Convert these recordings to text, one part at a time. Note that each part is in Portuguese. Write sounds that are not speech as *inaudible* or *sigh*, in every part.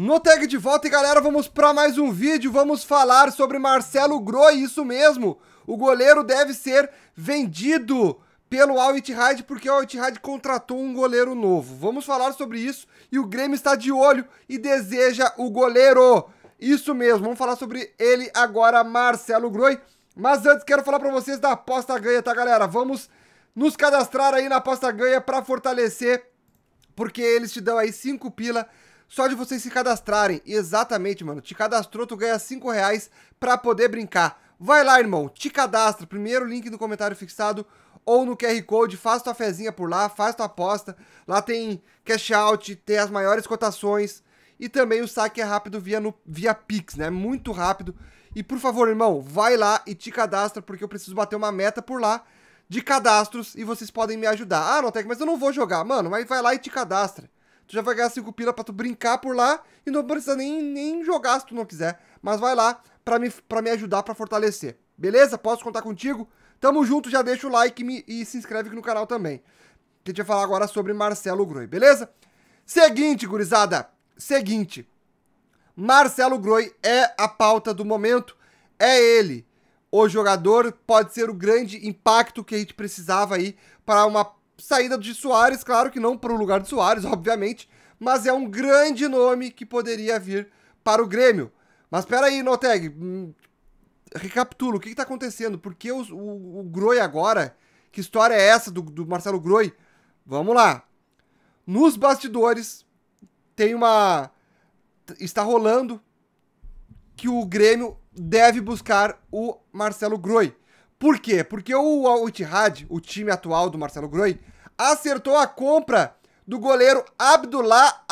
No tag de volta e galera, vamos para mais um vídeo, vamos falar sobre Marcelo Groi, isso mesmo, o goleiro deve ser vendido pelo Al Ittihad porque o Al Ittihad contratou um goleiro novo. Vamos falar sobre isso e o Grêmio está de olho e deseja o goleiro. Isso mesmo, vamos falar sobre ele agora, Marcelo Groi. Mas antes quero falar para vocês da aposta ganha, tá galera? Vamos nos cadastrar aí na aposta ganha para fortalecer, porque eles te dão aí 5 pila só de vocês se cadastrarem. Exatamente, mano. Te cadastrou, tu ganha 5 reais pra poder brincar. Vai lá, irmão, te cadastra. Primeiro link no comentário fixado ou no QR Code, faz tua fezinha por lá, faz tua aposta. Lá tem cash out, tem as maiores cotações e também o saque é rápido via, no, via Pix, né? Muito rápido. E por favor, irmão, vai lá e te cadastra, porque eu preciso bater uma meta por lá de cadastros e vocês podem me ajudar. Ah, não tem, mas eu não vou jogar. Mano, mas vai lá e te cadastra. Tu já vai ganhar 5 pila pra tu brincar por lá e não precisa nem, nem jogar se tu não quiser. Mas vai lá pra me, pra me ajudar, pra fortalecer. Beleza? Posso contar contigo? Tamo junto, já deixa o like e, me, e se inscreve aqui no canal também. Que a gente vai falar agora sobre Marcelo Groi, beleza? Seguinte, gurizada. Seguinte. Marcelo Groi é a pauta do momento. É ele o jogador pode ser o grande impacto que a gente precisava aí para uma saída de Soares, claro que não para o lugar de Soares, *laughs* obviamente, mas é um grande nome que poderia vir para o Grêmio. Mas peraí, Noteg, hum, recapitulo, o que está acontecendo? Por que o, o, o Groi agora? Que história é essa do, do Marcelo Groi? Vamos lá. Nos bastidores tem uma... está rolando que o Grêmio deve buscar o Marcelo Groi. Por quê? Porque o, Al Ittihad, o time atual do Marcelo Groen, acertou a compra do goleiro Abdullah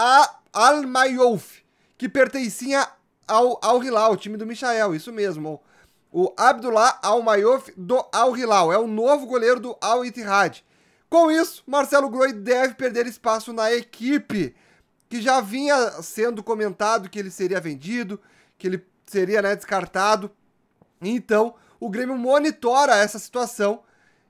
Al-Mayouf, que pertencia ao Al Hilal, o time do Michael, isso mesmo. O Abdullah Al-Mayouf do Al Hilal, é o novo goleiro do Al Ittihad. Com isso, Marcelo Groy deve perder espaço na equipe, que já vinha sendo comentado que ele seria vendido, que ele seria né, descartado. Então, o Grêmio monitora essa situação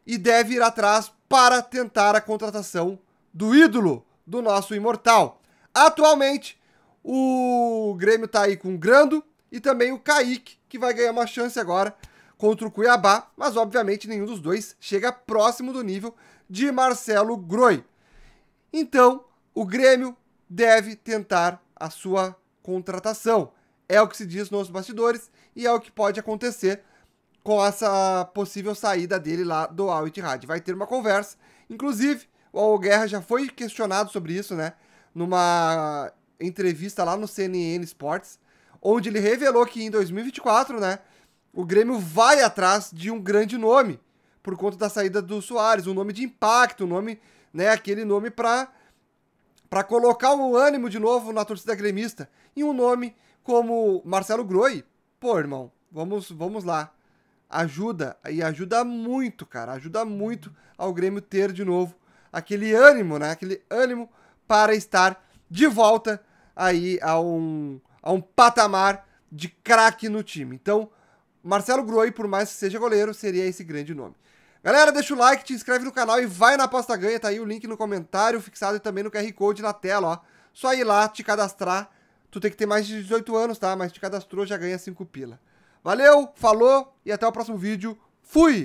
e deve ir atrás para tentar a contratação do ídolo do nosso imortal. Atualmente, o Grêmio está aí com o Grando e também o Kaique, que vai ganhar uma chance agora contra o Cuiabá, mas obviamente nenhum dos dois chega próximo do nível de Marcelo Groi. Então, o Grêmio deve tentar a sua contratação. É o que se diz nos bastidores e é o que pode acontecer com essa possível saída dele lá do Al Ittihad. Vai ter uma conversa. Inclusive, o Al Guerra já foi questionado sobre isso, né? Numa entrevista lá no CNN Sports, onde ele revelou que em 2024, né, o Grêmio vai atrás de um grande nome por conta da saída do Soares, um nome de impacto, um nome, né, aquele nome para para colocar o ânimo de novo na torcida gremista. E um nome como Marcelo Groi, pô, irmão, vamos vamos lá ajuda, e ajuda muito, cara, ajuda muito ao Grêmio ter de novo aquele ânimo, né? Aquele ânimo para estar de volta aí a um, a um patamar de craque no time. Então, Marcelo Groi, por mais que seja goleiro, seria esse grande nome. Galera, deixa o like, te inscreve no canal e vai na aposta ganha, tá aí o link no comentário fixado e também no QR Code na tela, ó. Só ir lá, te cadastrar. Tu tem que ter mais de 18 anos, tá? Mas te cadastrou, já ganha 5 pila. Valeu, falou e até o próximo vídeo. Fui!